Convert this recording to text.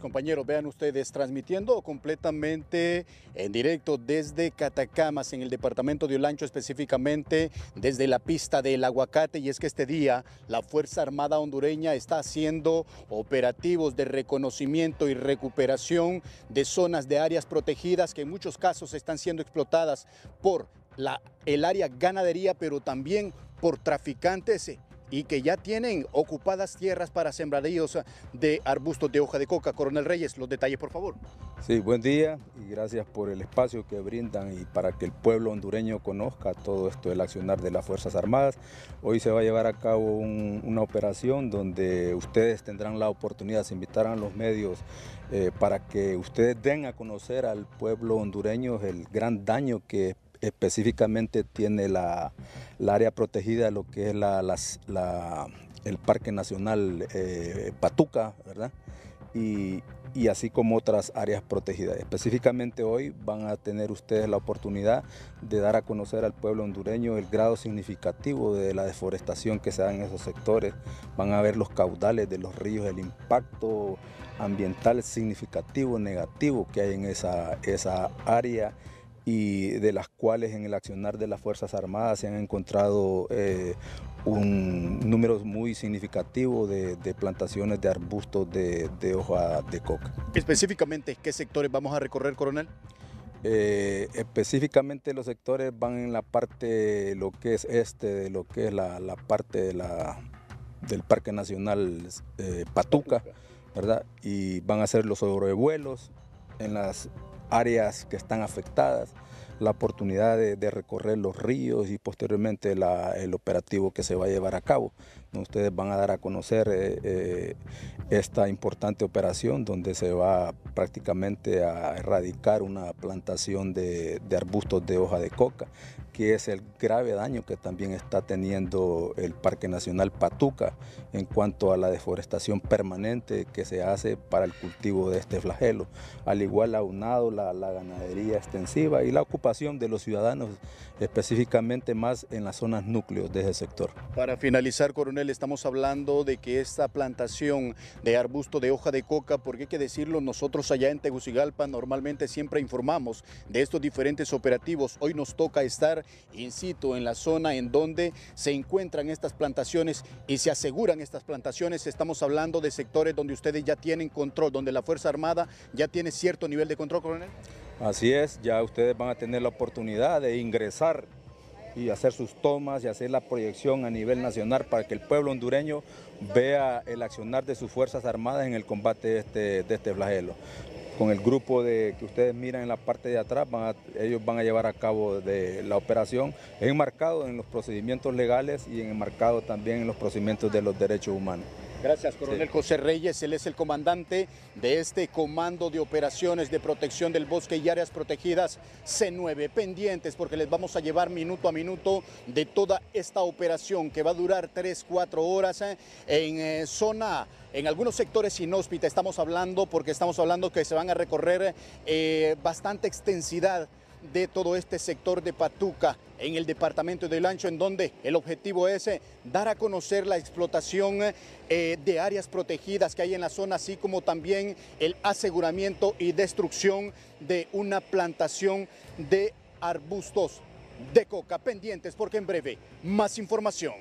Compañeros, vean ustedes, transmitiendo completamente en directo desde Catacamas, en el departamento de Olancho, específicamente desde la pista del aguacate. Y es que este día la Fuerza Armada Hondureña está haciendo operativos de reconocimiento y recuperación de zonas de áreas protegidas que en muchos casos están siendo explotadas por la, el área ganadería, pero también por traficantes y que ya tienen ocupadas tierras para sembradíos de arbustos de hoja de coca. Coronel Reyes, los detalles por favor. Sí, buen día y gracias por el espacio que brindan y para que el pueblo hondureño conozca todo esto del accionar de las Fuerzas Armadas. Hoy se va a llevar a cabo una operación donde ustedes tendrán la oportunidad, se invitarán los medios eh, para que ustedes den a conocer al pueblo hondureño el gran daño que específicamente tiene la, área protegida, lo que es el Parque Nacional eh, Patuca, ¿verdad? Y, así como otras áreas protegidas. Específicamente hoy van a tener ustedes la oportunidad de dar a conocer al pueblo hondureño el grado significativo de la deforestación que se da en esos sectores. Van a ver los caudales de los ríos, el impacto ambiental significativo, negativo que hay en esa, esa área y de las cuales en el accionar de las Fuerzas Armadas se han encontrado eh, un número muy significativo de, plantaciones de arbustos de, hoja de coca. Específicamente, ¿qué sectores vamos a recorrer, coronel? Eh, específicamente los sectores van en la parte, lo que es este, de lo que es la, parte del Parque Nacional eh, Patuca, ¿verdad? Y van a ser los sobrevuelos en las áreas que están afectadas, la oportunidad de, recorrer los ríos y posteriormente el operativo que se va a llevar a cabo. Ustedes van a dar a conocer eh, eh, esta importante operación donde se va prácticamente a erradicar una plantación de, arbustos de hoja de coca, que es el grave daño que también está teniendo el Parque Nacional Patuca en cuanto a la deforestación permanente que se hace para el cultivo de este flagelo, al igual aunado la, la ganadería extensiva y la ocupación de los ciudadanos, específicamente más en las zonas núcleos de ese sector. Para finalizar, coronel, estamos hablando de que esta plantación de arbusto de hoja de coca, porque hay que decirlo, nosotros allá en Tegucigalpa normalmente siempre informamos de estos diferentes operativos. Hoy nos toca estar in situ en la zona en donde se encuentran estas plantaciones y se aseguran estas plantaciones. Estamos hablando de sectores donde ustedes ya tienen control, donde la Fuerza Armada ya tiene cierto nivel de control, coronel. Así es, ya ustedes van a tener la oportunidad de ingresar y hacer sus tomas y hacer la proyección a nivel nacional para que el pueblo hondureño vea el accionar de sus Fuerzas Armadas en el combate de este, este flagelo. Con el grupo de, que ustedes miran en la parte de atrás, ellos van a llevar a cabo la operación enmarcado en los procedimientos legales y enmarcado también en los procedimientos de los derechos humanos. Gracias, coronel José Reyes. Él es el comandante de este Comando de Operaciones de Protección del Bosque y Áreas Protegidas C9. Pendientes porque les vamos a llevar minuto a minuto de toda esta operación que va a durar 3, 4 horas eh, en eh, zona en algunos sectores inhóspita estamos hablando porque estamos hablando que se van a recorrer eh, bastante extensidad de todo este sector de Patuca en el departamento de Ancho, en donde el objetivo es eh, dar a conocer la explotación eh, de áreas protegidas que hay en la zona, así como también el aseguramiento y destrucción de una plantación de arbustos de coca pendientes, porque en breve más información.